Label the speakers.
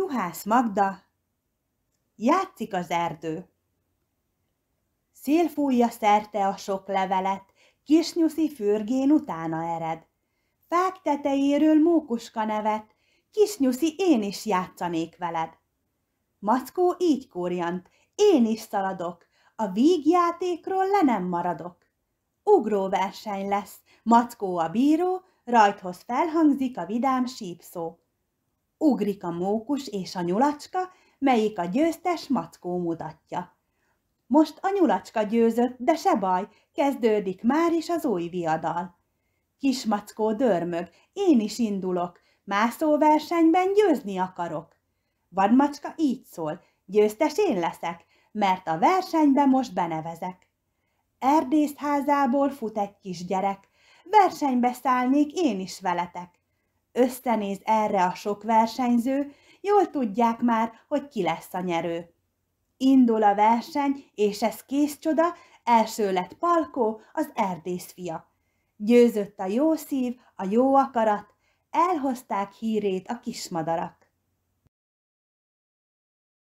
Speaker 1: Juhász Magda Játszik az erdő Szél fújja szerte a sok levelet, Kisnyuszi fürgén utána ered. Fák tetejéről mókuska nevet, Kisnyuszi én is játszanék veled. Mackó így kórjant, én is szaladok, A vígjátékról le nem maradok. verseny lesz, Mackó a bíró, Rajthoz felhangzik a vidám sípszó ugrik a mókus és a nyulacska, melyik a győztes mackó mutatja. Most a nyulacska győzött, de se baj, kezdődik már is az új viadal. Kis mackó dörmög, én is indulok, mászóversenyben győzni akarok. Vadmacska így szól, győztes én leszek, mert a versenybe most benevezek. Erdészházából fut egy kis gyerek, versenybe szállnék én is veletek. Összenéz erre a sok versenyző, jól tudják már, hogy ki lesz a nyerő. Indul a verseny, és ez kész csoda, első lett Palkó, az erdész fia. Győzött a jó szív, a jó akarat, elhozták hírét a kismadarak.